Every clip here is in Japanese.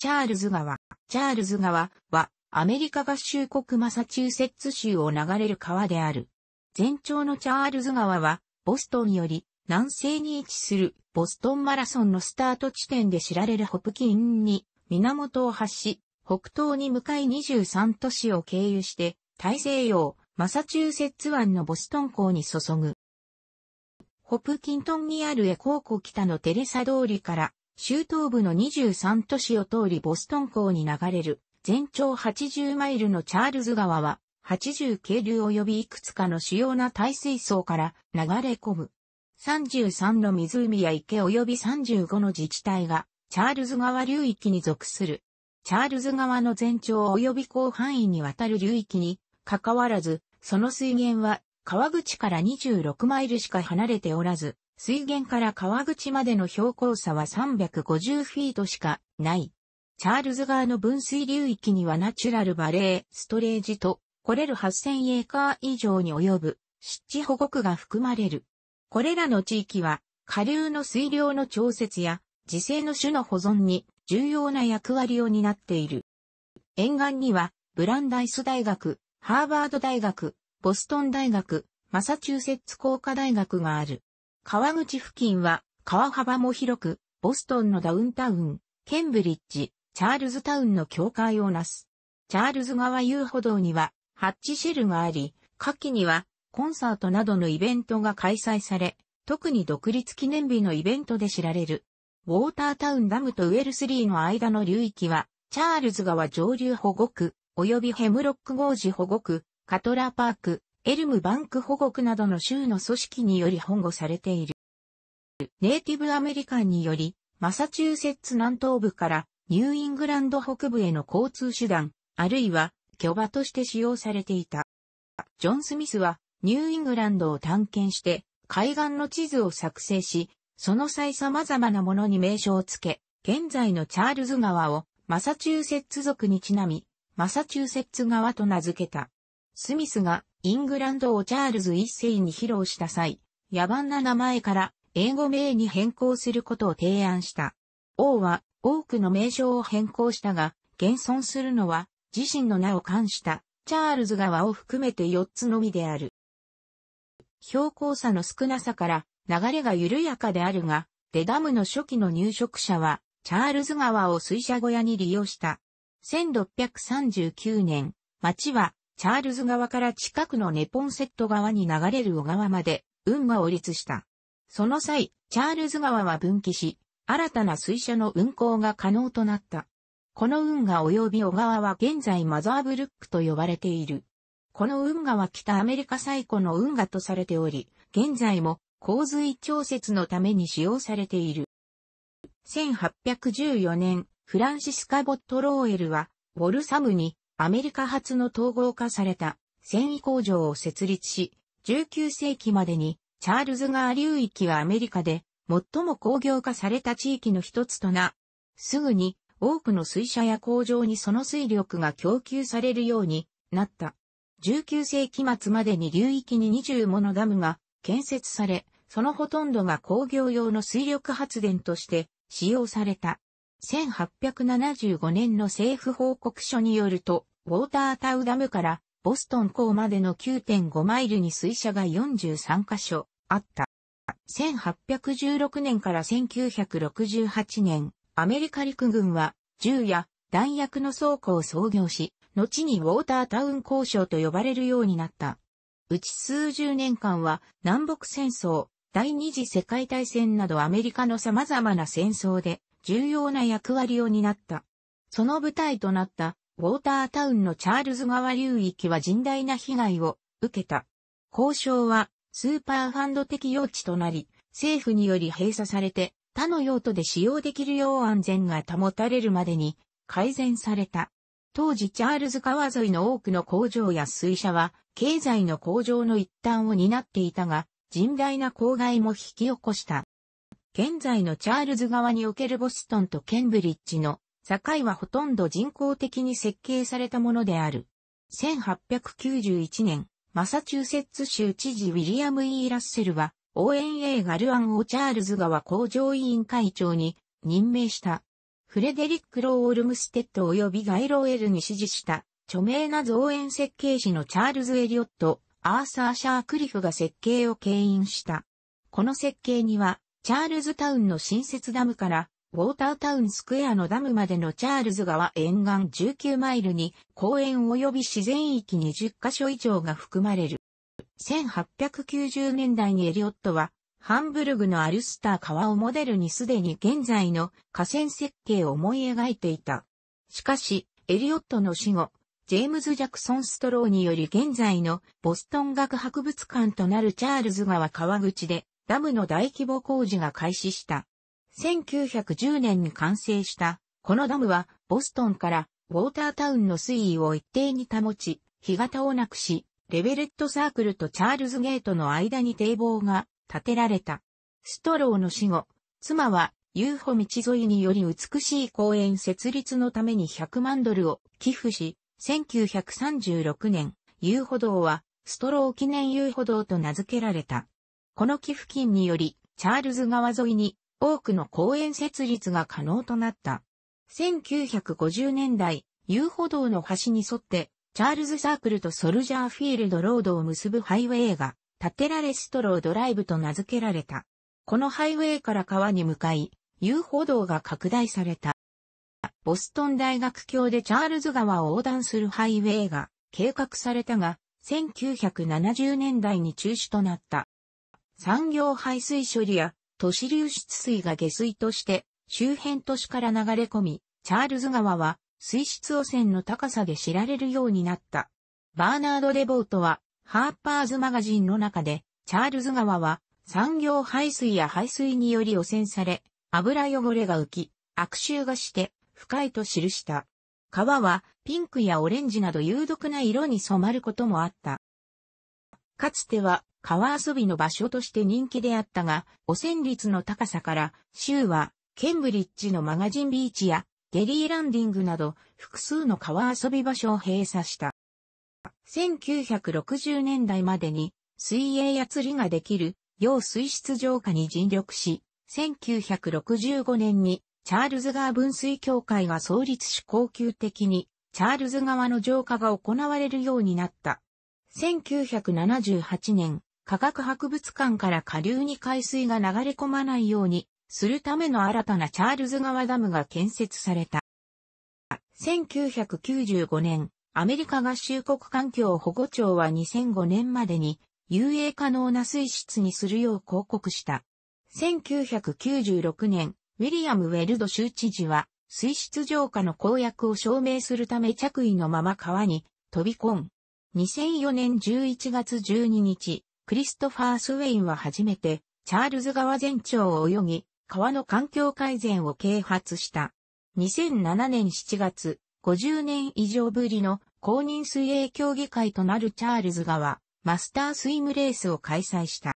チャールズ川。チャールズ川は、アメリカ合衆国マサチューセッツ州を流れる川である。全長のチャールズ川は、ボストンより南西に位置するボストンマラソンのスタート地点で知られるホプキンに源を発し、北東に向かい23都市を経由して、大西洋、マサチューセッツ湾のボストン港に注ぐ。ホプキントンにあるエコー北のテレサ通りから州東部の23都市を通りボストン港に流れる全長80マイルのチャールズ川は80渓流及びいくつかの主要な耐水槽から流れ込む。33の湖や池及び35の自治体がチャールズ川流域に属する。チャールズ川の全長及び広範囲にわたる流域に関わらず、その水源は川口から26マイルしか離れておらず、水源から川口までの標高差は350フィートしかない。チャールズ川の分水流域にはナチュラルバレー、ストレージと、これる8000エーカー以上に及ぶ湿地保護区が含まれる。これらの地域は、下流の水量の調節や、自生の種の保存に重要な役割を担っている。沿岸には、ブランダイス大学、ハーバード大学、ボストン大学、マサチューセッツ工科大学がある。川口付近は川幅も広く、ボストンのダウンタウン、ケンブリッジ、チャールズタウンの境界をなす。チャールズ川遊歩道にはハッチシェルがあり、夏季にはコンサートなどのイベントが開催され、特に独立記念日のイベントで知られる。ウォータータウンダムとウェルスリーの間の流域は、チャールズ川上流保護区、及びヘムロック号寺保護区、カトラパーク、エルムバンク保護区などの州の組織により保護されている。ネイティブアメリカンにより、マサチューセッツ南東部からニューイングランド北部への交通手段、あるいは巨馬として使用されていた。ジョン・スミスはニューイングランドを探検して海岸の地図を作成し、その際様々なものに名称をつけ、現在のチャールズ川をマサチューセッツ族にちなみ、マサチューセッツ川と名付けた。スミスがイングランドをチャールズ一世に披露した際、野蛮な名前から英語名に変更することを提案した。王は多くの名称を変更したが、現存するのは自身の名を冠したチャールズ川を含めて4つのみである。標高差の少なさから流れが緩やかであるが、デダムの初期の入植者は、チャールズ川を水車小屋に利用した。1639年、町はチャールズ川から近くのネポンセット川に流れる小川まで、運河を立した。その際、チャールズ川は分岐し、新たな水車の運行が可能となった。この運河及び小川は現在マザーブルックと呼ばれている。この運河は北アメリカ最古の運河とされており、現在も洪水調節のために使用されている。1814年、フランシスカ・ボット・ローエルは、ボルサムにアメリカ発の統合化された繊維工場を設立し、19世紀までにチャールズ川流域はアメリカで最も工業化された地域の一つとな、すぐに多くの水車や工場にその水力が供給されるようになった。19世紀末までに流域に20ものダムが建設され、そのほとんどが工業用の水力発電として使用された。1875年の政府報告書によると、ウォータータウダムからボストン港までの9.5マイルに水車が43カ所あった。1816年から1968年、アメリカ陸軍は銃や弾薬の倉庫を創業し、後にウォータータウン交渉と呼ばれるようになった。うち数十年間は南北戦争、第二次世界大戦などアメリカの様々な戦争で重要な役割を担った。その舞台となったウォータータウンのチャールズ川流域は甚大な被害を受けた。交渉はスーパーファンド的用地となり、政府により閉鎖されて他の用途で使用できるよう安全が保たれるまでに改善された。当時チャールズ川沿いの多くの工場や水車は経済の向上の一端を担っていたが、甚大な公害も引き起こした。現在のチャールズ川におけるボストンとケンブリッジの境はほとんど人工的に設計されたものである。1891年、マサチューセッツ州知事ウィリアム・ E・ ラッセルは、応援映画ルアンをチャールズ川工場委員会長に任命した。フレデリック・ロー・オルムステッド及びガイ・ローエルに指示した、著名な造園設計士のチャールズ・エリオット、アーサー・シャークリフが設計を牽引した。この設計には、チャールズタウンの新設ダムからウォータータウンスクエアのダムまでのチャールズ川沿岸19マイルに公園及び自然域20カ所以上が含まれる。1890年代にエリオットはハンブルグのアルスター川をモデルにすでに現在の河川設計を思い描いていた。しかし、エリオットの死後、ジェームズ・ジャクソン・ストローにより現在のボストン学博物館となるチャールズ川川口でダムの大規模工事が開始した。1910年に完成した、このダムは、ボストンから、ウォータータウンの水位を一定に保ち、干潟をなくし、レベレットサークルとチャールズゲートの間に堤防が建てられた。ストローの死後、妻は、遊歩道沿いにより美しい公園設立のために100万ドルを寄付し、1936年、遊歩道は、ストロー記念遊歩道と名付けられた。この寄付金により、チャールズ川沿いに多くの公園設立が可能となった。1950年代、遊歩道の端に沿って、チャールズサークルとソルジャーフィールドロードを結ぶハイウェイが、タテラレストロードライブと名付けられた。このハイウェイから川に向かい、遊歩道が拡大された。ボストン大学教でチャールズ川を横断するハイウェイが計画されたが、1970年代に中止となった。産業排水処理や都市流出水が下水として周辺都市から流れ込み、チャールズ川は水質汚染の高さで知られるようになった。バーナード・レボートは、ハーパーズマガジンの中で、チャールズ川は産業排水や排水により汚染され、油汚れが浮き、悪臭がして深いと記した。川はピンクやオレンジなど有毒な色に染まることもあった。かつては川遊びの場所として人気であったが、汚染率の高さから、州は、ケンブリッジのマガジンビーチや、ゲリーランディングなど、複数の川遊び場所を閉鎖した。1960年代までに、水泳や釣りができる、要水質浄化に尽力し、1965年に、チャールズ川分水協会が創立し恒久的に、チャールズ川の浄化が行われるようになった。1978年、科学博物館から下流に海水が流れ込まないようにするための新たなチャールズ川ダムが建設された。1995年、アメリカ合衆国環境保護庁は2005年までに遊泳可能な水質にするよう広告した。1996年、ウィリアム・ウェルド州知事は水質浄化の公約を証明するため着衣のまま川に飛び込ん2004年11月12日、クリストファー・スウェインは初めて、チャールズ川全長を泳ぎ、川の環境改善を啓発した。2007年7月、50年以上ぶりの公認水泳協議会となるチャールズ川、マスタースイムレースを開催した。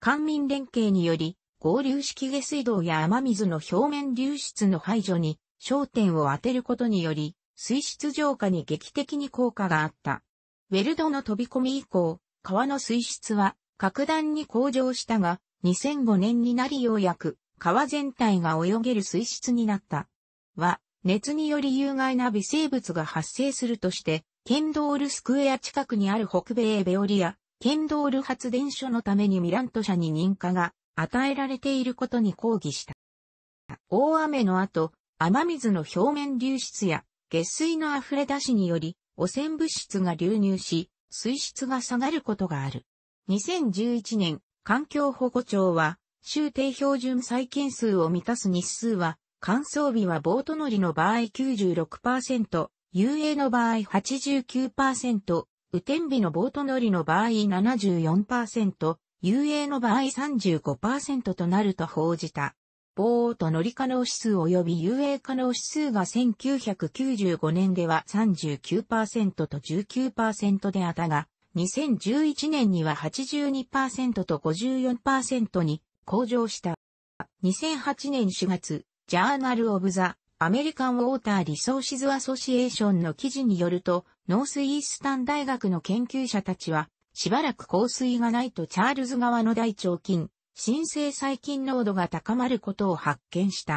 官民連携により、合流式下水道や雨水の表面流出の排除に焦点を当てることにより、水質浄化に劇的に効果があった。ウェルドの飛び込み以降、川の水質は格段に向上したが、2005年になりようやく川全体が泳げる水質になった。は、熱により有害な微生物が発生するとして、ケンドールスクエア近くにある北米エベオリア、ケンドール発電所のためにミラント社に認可が与えられていることに抗議した。大雨の後、雨水の表面流出や下水の溢れ出しにより、汚染物質が流入し、水質が下がることがある。2011年、環境保護庁は、州定標準再建数を満たす日数は、乾燥日はボート乗りの場合96%、遊泳の場合89%、雨天日のボート乗りの場合74%、遊泳の場合35%となると報じた。防音と乗り可能指数及び遊泳可能指数が1995年では39%と19%であったが、2011年には82%と54%に向上した。2008年4月、ジャーナル・オブ・ザ・アメリカン・ウォーター・リソーシズ・アソシエーションの記事によると、ノースイースタン大学の研究者たちは、しばらく降水がないとチャールズ側の大腸菌、新生細菌濃度が高まることを発見した。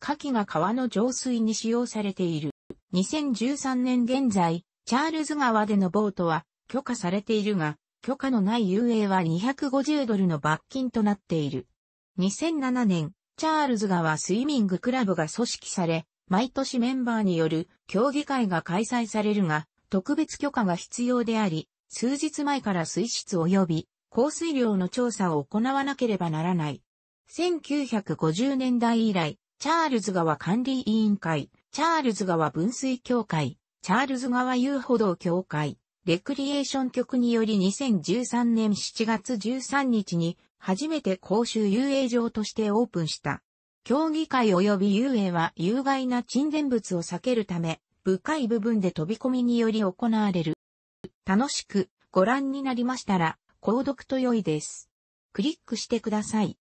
カキが川の浄水に使用されている。2013年現在、チャールズ川でのボートは許可されているが、許可のない遊泳は250ドルの罰金となっている。2007年、チャールズ川スイミングクラブが組織され、毎年メンバーによる競技会が開催されるが、特別許可が必要であり、数日前から水質及び降水量の調査を行わなければならない。1950年代以来、チャールズ川管理委員会、チャールズ川分水協会、チャールズ川遊歩道協会、レクリエーション局により2013年7月13日に初めて公衆遊泳場としてオープンした。競技会及び遊泳は有害な沈殿物を避けるため、深い部分で飛び込みにより行われる。楽しくご覧になりましたら、購読と良いです。クリックしてください。